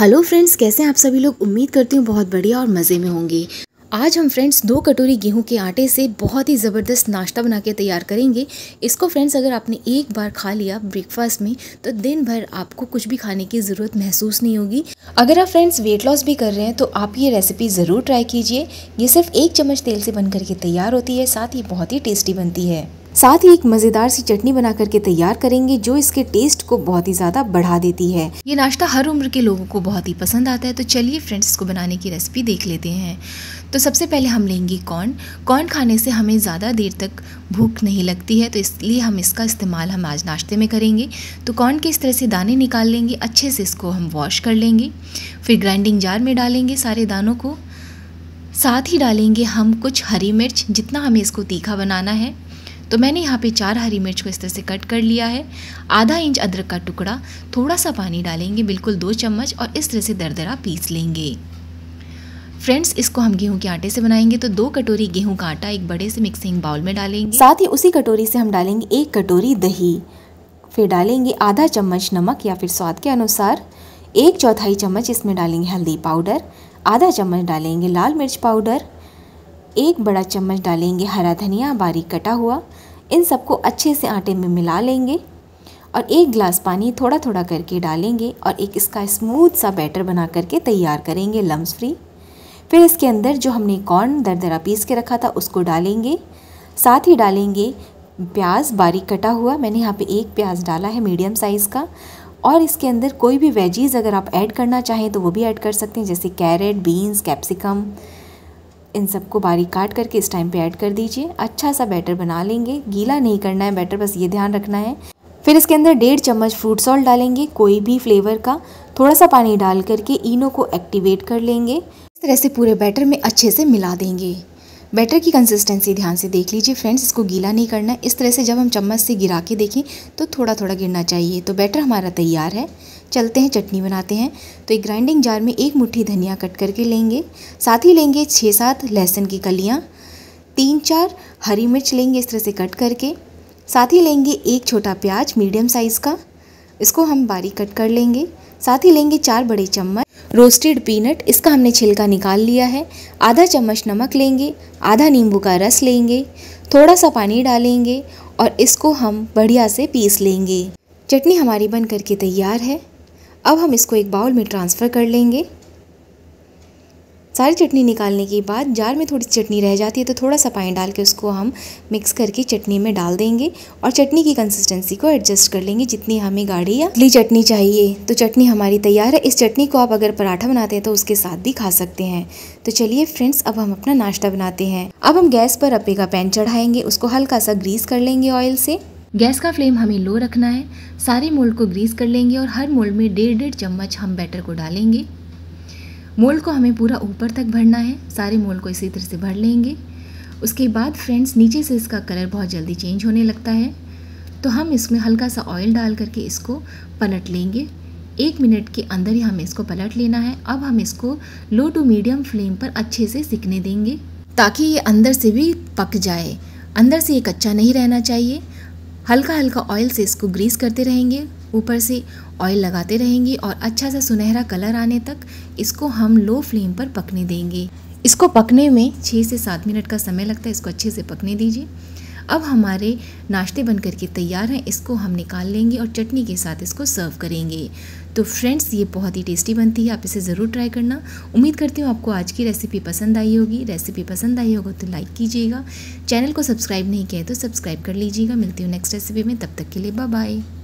hello friends कैसे हैं आप सभी लोग उम्मीद करती हूँ बहुत बढ़िया और मज़े में होंगे आज हम फ्रेंड्स दो कटोरी गेहूं के आटे से बहुत ही ज़बरदस्त नाश्ता बना के तैयार करेंगे इसको फ्रेंड्स अगर आपने एक बार खा लिया ब्रेकफास्ट में तो दिन भर आपको कुछ भी खाने की ज़रूरत महसूस नहीं होगी अगर आप फ्रेंड्स वेट लॉस भी कर रहे हैं तो आप ये रेसिपी ज़रूर ट्राई कीजिए ये सिर्फ एक चम्मच तेल से बन करके तैयार होती है साथ ही बहुत ही टेस्टी बनती है साथ ही एक मज़ेदार सी चटनी बना करके तैयार करेंगे जो इसके टेस्ट को बहुत ही ज़्यादा बढ़ा देती है ये नाश्ता हर उम्र के लोगों को बहुत ही पसंद आता है तो चलिए फ्रेंड्स इसको बनाने की रेसिपी देख लेते हैं तो सबसे पहले हम लेंगे कॉर्न कॉर्न खाने से हमें ज़्यादा देर तक भूख नहीं लगती है तो इसलिए हम इसका इस्तेमाल हम आज नाश्ते में करेंगे तो कॉर्न के इस तरह से दाने निकाल लेंगे अच्छे से इसको हम वॉश कर लेंगे फिर ग्राइंडिंग जार में डालेंगे सारे दानों को साथ ही डालेंगे हम कुछ हरी मिर्च जितना हमें इसको तीखा बनाना है तो मैंने यहाँ पे चार हरी मिर्च को इस तरह से कट कर लिया है आधा इंच अदरक का टुकड़ा थोड़ा सा पानी डालेंगे बिल्कुल दो चम्मच और इस तरह से दरदरा पीस लेंगे फ्रेंड्स इसको हम गेहूं के आटे से बनाएंगे तो दो कटोरी गेहूं का आटा एक बड़े से मिक्सिंग बाउल में डालेंगे साथ ही उसी कटोरी से हम डालेंगे एक कटोरी दही फिर डालेंगे आधा चम्मच नमक या फिर स्वाद के अनुसार एक चौथाई चम्मच इसमें डालेंगे हल्दी पाउडर आधा चम्मच डालेंगे लाल मिर्च पाउडर एक बड़ा चम्मच डालेंगे हरा धनिया बारीक कटा हुआ इन सबको अच्छे से आटे में मिला लेंगे और एक गिलास पानी थोड़ा थोड़ा करके डालेंगे और एक इसका स्मूथ सा बैटर बना करके तैयार करेंगे लम्स फ्री फिर इसके अंदर जो हमने कॉर्न दरदरा पीस के रखा था उसको डालेंगे साथ ही डालेंगे प्याज बारीक कटा हुआ मैंने यहाँ पे एक प्याज डाला है मीडियम साइज़ का और इसके अंदर कोई भी वेजीज़ अगर आप ऐड करना चाहें तो वो भी ऐड कर सकते हैं जैसे कैरेट बीन्स कैप्सिकम इन सबको बारीक काट करके इस टाइम पे ऐड कर दीजिए अच्छा सा बैटर बना लेंगे गीला नहीं करना है बैटर बस ये ध्यान रखना है फिर इसके अंदर डेढ़ चम्मच फ्रूट सॉल्ट डालेंगे कोई भी फ्लेवर का थोड़ा सा पानी डाल करके इनो को एक्टिवेट कर लेंगे इस तरह से पूरे बैटर में अच्छे से मिला देंगे बैटर की कंसिस्टेंसी ध्यान से देख लीजिए फ्रेंड्स इसको गीला नहीं करना है इस तरह से जब हम चम्मच से गिरा के देखें तो थोड़ा थोड़ा गिरना चाहिए तो बैटर हमारा तैयार है चलते हैं चटनी बनाते हैं तो एक ग्राइंडिंग जार में एक मुट्ठी धनिया कट करके लेंगे साथ ही लेंगे छः सात लहसुन की कलियाँ तीन चार हरी मिर्च लेंगे इस तरह से कट करके साथ ही लेंगे एक छोटा प्याज मीडियम साइज़ का इसको हम बारीक कट कर लेंगे साथ ही लेंगे चार बड़े चम्मच रोस्टेड पीनट इसका हमने छिलका निकाल लिया है आधा चम्मच नमक लेंगे आधा नींबू का रस लेंगे थोड़ा सा पानी डालेंगे और इसको हम बढ़िया से पीस लेंगे चटनी हमारी बन करके तैयार है अब हम इसको एक बाउल में ट्रांसफ़र कर लेंगे सारी चटनी निकालने के बाद जार में थोड़ी चटनी रह जाती है तो थोड़ा सा पानी डाल के उसको हम मिक्स करके चटनी में डाल देंगे और चटनी की कंसिस्टेंसी को एडजस्ट कर लेंगे जितनी हमें गाढ़ी या पतली चटनी चाहिए तो चटनी हमारी तैयार है इस चटनी को आप अगर पराठा बनाते हैं तो उसके साथ भी खा सकते हैं तो चलिए फ्रेंड्स अब हम अपना नाश्ता बनाते हैं अब हम गैस पर अपे का पैन चढ़ाएंगे उसको हल्का सा ग्रीस कर लेंगे ऑयल से गैस का फ्लेम हमें लो रखना है सारे मोल्ड को ग्रीस कर लेंगे और हर मोल्ड में डेढ़ डेढ़ चम्मच हम बैटर को डालेंगे मोल को हमें पूरा ऊपर तक भरना है सारे मोल को इसी तरह से भर लेंगे उसके बाद फ्रेंड्स नीचे से इसका कलर बहुत जल्दी चेंज होने लगता है तो हम इसमें हल्का सा ऑयल डाल करके इसको पलट लेंगे एक मिनट के अंदर ही हमें इसको पलट लेना है अब हम इसको लो टू मीडियम फ्लेम पर अच्छे से सिकने देंगे ताकि ये अंदर से भी पक जाए अंदर से ये कच्चा नहीं रहना चाहिए हल्का हल्का ऑयल से इसको ग्रीस करते रहेंगे ऊपर से ऑयल लगाते रहेंगे और अच्छा सा सुनहरा कलर आने तक इसको हम लो फ्लेम पर पकने देंगे इसको पकने में छः से सात मिनट का समय लगता है इसको अच्छे से पकने दीजिए अब हमारे नाश्ते बन करके तैयार हैं इसको हम निकाल लेंगे और चटनी के साथ इसको सर्व करेंगे तो फ्रेंड्स ये बहुत ही टेस्टी बनती है आप इसे ज़रूर ट्राई करना उम्मीद करती हूँ आपको आज की रेसिपी पसंद आई होगी रेसिपी पसंद आई होगी तो लाइक कीजिएगा चैनल को सब्सक्राइब नहीं किया है तो सब्सक्राइब कर लीजिएगा मिलती हूँ नेक्स्ट रेसिपी में तब तक के लिए बाय बाय